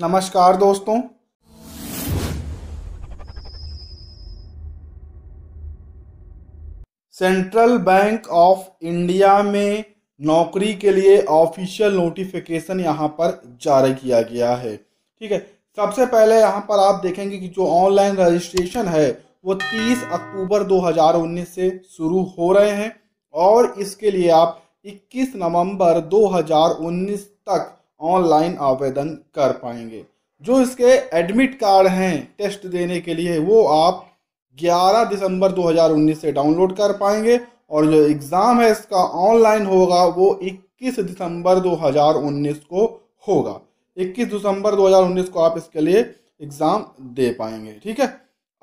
नमस्कार दोस्तों central bank of India में नौकरी के लिए ऑफिशियल नोटिफिकेशन यहाँ पर जारी किया गया है ठीक है सबसे पहले यहाँ पर आप देखेंगे कि जो ऑनलाइन रजिस्ट्रेशन है वो 30 अक्टूबर 2019 से शुरू हो रहे हैं और इसके लिए आप 21 नवंबर 2019 तक ऑनलाइन आवेदन कर पाएंगे जो इसके एडमिट कार्ड हैं टेस्ट देने के लिए वो आप 11 दिसंबर 2019 से डाउनलोड कर पाएंगे और जो एग्ज़ाम है इसका ऑनलाइन होगा वो 21 दिसंबर 2019 को होगा 21 दिसंबर 2019 को आप इसके लिए एग्ज़ाम दे पाएंगे ठीक है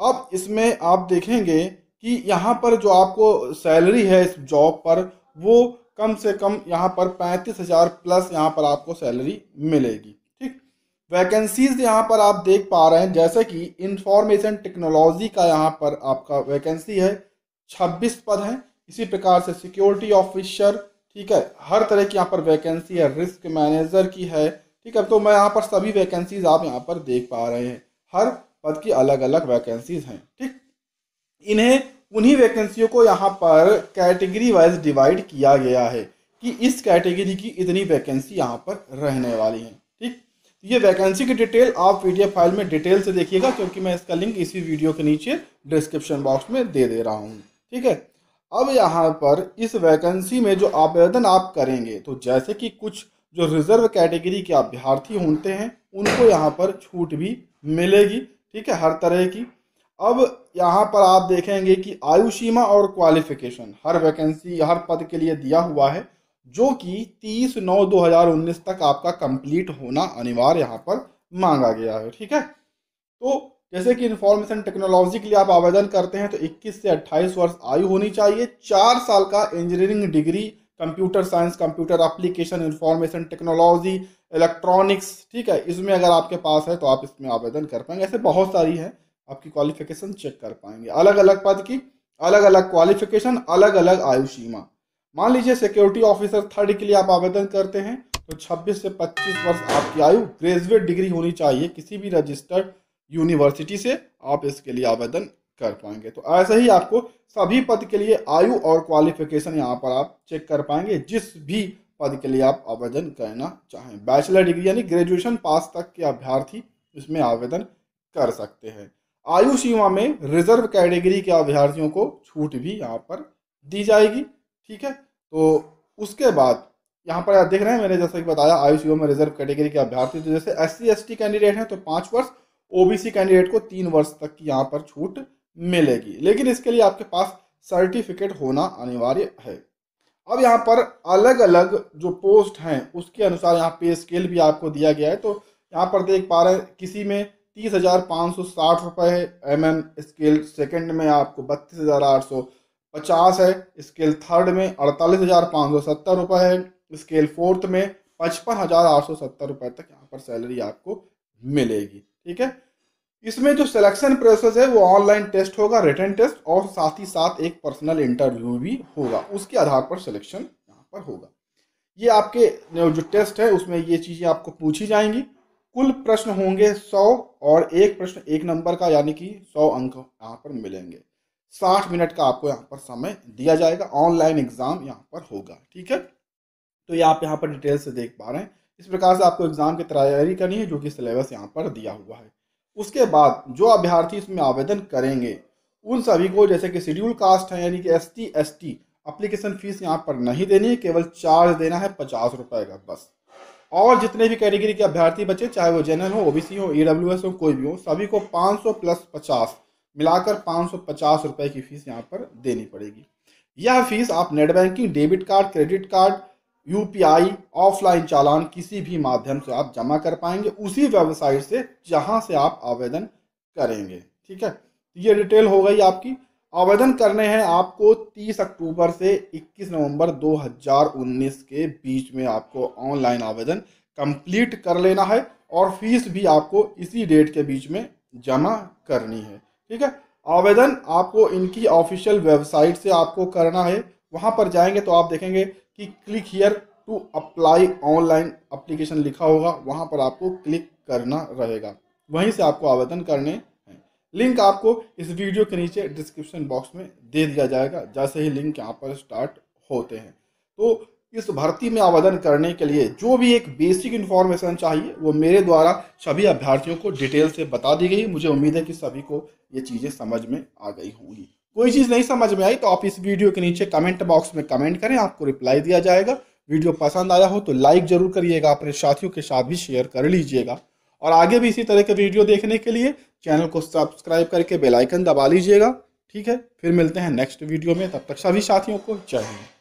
अब इसमें आप देखेंगे कि यहाँ पर जो आपको सैलरी है इस जॉब पर वो कम से कम यहाँ पर पैंतीस हज़ार प्लस यहाँ पर आपको सैलरी मिलेगी ठीक वैकेंसीज यहाँ पर आप देख पा रहे हैं जैसे कि इंफॉर्मेशन टेक्नोलॉजी का यहाँ पर आपका वैकेंसी है छब्बीस पद हैं इसी प्रकार से सिक्योरिटी ऑफिसर ठीक है हर तरह की यहाँ पर वैकेंसी है रिस्क मैनेजर की है ठीक है तो मैं यहाँ पर सभी वैकेंसीज आप यहाँ पर देख पा रहे हैं हर पद की अलग अलग वैकेंसीज हैं ठीक इन्हें उन्हीं वैकेंसियों को यहाँ पर कैटेगरी वाइज डिवाइड किया गया है कि इस कैटेगरी की इतनी वैकेंसी यहाँ पर रहने वाली है ठीक ये वैकेंसी की डिटेल आप पीडीएफ फाइल में डिटेल से देखिएगा क्योंकि मैं इसका लिंक इसी वीडियो के नीचे डिस्क्रिप्शन बॉक्स में दे दे रहा हूँ ठीक है अब यहाँ पर इस वैकेंसी में जो आवेदन आप करेंगे तो जैसे कि कुछ जो रिजर्व कैटेगरी के अभ्यर्थी होते हैं उनको यहाँ पर छूट भी मिलेगी ठीक है हर तरह की अब यहाँ पर आप देखेंगे कि आयु सीमा और क्वालिफिकेशन हर वैकेंसी हर पद के लिए दिया हुआ है जो कि 30 नौ 2019 तक आपका कंप्लीट होना अनिवार्य यहाँ पर मांगा गया है ठीक है तो जैसे कि इंफॉर्मेशन टेक्नोलॉजी के लिए आप आवेदन करते हैं तो 21 से 28 वर्ष आयु होनी चाहिए चार साल का engineering degree computer science computer application information technology electronics ठीक है इसमें अगर आपके पास है तो आप इसमें आवेदन कर पाएंगे ऐसे बहुत सारी हैं आपकी क्वालिफिकेशन चेक कर पाएंगे अलग अलग पद की अलग अलग क्वालिफिकेशन अलग अलग आयु सीमा मान लीजिए सिक्योरिटी ऑफिसर थर्ड के लिए आप आवेदन करते हैं तो 26 से 25 वर्ष आपकी आयु ग्रेजुएट डिग्री होनी चाहिए किसी भी रजिस्टर्ड यूनिवर्सिटी से आप इसके लिए आवेदन कर पाएंगे तो ऐसे ही आपको सभी पद के लिए आयु और क्वालिफिकेशन यहाँ पर आप चेक कर पाएंगे जिस भी पद के लिए आप आवेदन करना चाहें बैचलर डिग्री यानी ग्रेजुएशन पास तक के अभ्यर्थी इसमें आवेदन कर सकते हैं आयु सीमा में रिजर्व कैटेगरी के अभ्यर्थियों को छूट भी यहाँ पर दी जाएगी ठीक है तो उसके बाद यहाँ पर आप देख रहे हैं मैंने जैसा कि बताया आयु सीमा में रिजर्व कैटेगरी के अभ्यर्थी तो जैसे एस सी कैंडिडेट हैं तो पाँच वर्ष ओबीसी कैंडिडेट को तीन वर्ष तक की यहाँ पर छूट मिलेगी लेकिन इसके लिए आपके पास सर्टिफिकेट होना अनिवार्य है अब यहाँ पर अलग अलग जो पोस्ट हैं उसके अनुसार यहाँ पे स्केल भी आपको दिया गया है तो यहाँ पर देख पा रहे हैं किसी में तीस हज़ार पाँच सौ साठ रुपये एम एम स्केल सेकेंड में आपको बत्तीस हज़ार आठ सौ पचास है स्केल थर्ड में अड़तालीस हज़ार पाँच सौ सत्तर रुपये है स्केल फोर्थ में पचपन हज़ार आठ सौ सत्तर रुपये तक यहाँ पर सैलरी आपको मिलेगी ठीक है इसमें जो सिलेक्शन प्रोसेस है वो ऑनलाइन टेस्ट होगा रिटर्न टेस्ट और साथ ही साथ एक पर्सनल इंटरव्यू भी होगा उसके आधार पर सिलेक्शन यहाँ पर होगा ये आपके जो टेस्ट है उसमें ये चीज़ें आपको पूछी जाएंगी कुल प्रश्न होंगे सौ और एक प्रश्न एक नंबर का यानी कि सौ अंक यहाँ पर मिलेंगे साठ मिनट का आपको यहाँ पर समय दिया जाएगा ऑनलाइन एग्जाम यहाँ पर होगा ठीक है तो ये आप यहाँ पर डिटेल से देख पा रहे हैं इस प्रकार से आपको एग्जाम की तैयारी करनी है जो कि सिलेबस यहाँ पर दिया हुआ है उसके बाद जो अभ्यर्थी इसमें आवेदन करेंगे उन सभी को जैसे कि शेड्यूल कास्ट है यानी कि S T S T application fees यहाँ पर नहीं देनी है केवल चार्ज देना है पचास रुपये का बस और जितने भी कैटेगरी के अभ्यर्थी बचे चाहे वो जनरल हो ओबीसी हो ईडब्ल्यूएस e हो कोई भी हो सभी को 500 प्लस 50 मिलाकर पाँच सौ रुपए की फीस यहाँ पर देनी पड़ेगी यह फीस आप net banking debit card credit card UPI offline challan किसी भी माध्यम से आप जमा कर पाएंगे उसी वेबसाइट से जहाँ से आप आवेदन करेंगे ठीक है ये डिटेल हो गई आपकी आवेदन करने हैं आपको 30 अक्टूबर से 21 नवंबर 2019 के बीच में आपको ऑनलाइन आवेदन कंप्लीट कर लेना है और फीस भी आपको इसी डेट के बीच में जमा करनी है ठीक है आवेदन आपको इनकी ऑफिशियल वेबसाइट से आपको करना है वहाँ पर जाएंगे तो आप देखेंगे कि click here to apply online application लिखा होगा वहाँ पर आपको क्लिक करना रहेगा वहीं से आपको आवेदन करने लिंक आपको इस वीडियो के नीचे डिस्क्रिप्शन बॉक्स में दे दिया जाएगा जैसे ही लिंक यहाँ पर स्टार्ट होते हैं तो इस भर्ती में आवेदन करने के लिए जो भी एक बेसिक इन्फॉर्मेशन चाहिए वो मेरे द्वारा सभी अभ्यर्थियों को डिटेल से बता दी गई मुझे उम्मीद है कि सभी को ये चीज़ें समझ में आ गई होंगी कोई चीज़ नहीं समझ में आई तो आप इस वीडियो के नीचे कमेंट बॉक्स में कमेंट करें आपको रिप्लाई दिया जाएगा वीडियो पसंद आया हो तो लाइक ज़रूर करिएगा अपने साथियों के साथ भी शेयर कर लीजिएगा और आगे भी इसी तरह के वीडियो देखने के लिए चैनल को सब्सक्राइब करके बेलाइकन दबा लीजिएगा ठीक है फिर मिलते हैं नेक्स्ट वीडियो में तब तक सभी साथियों को जय हिंद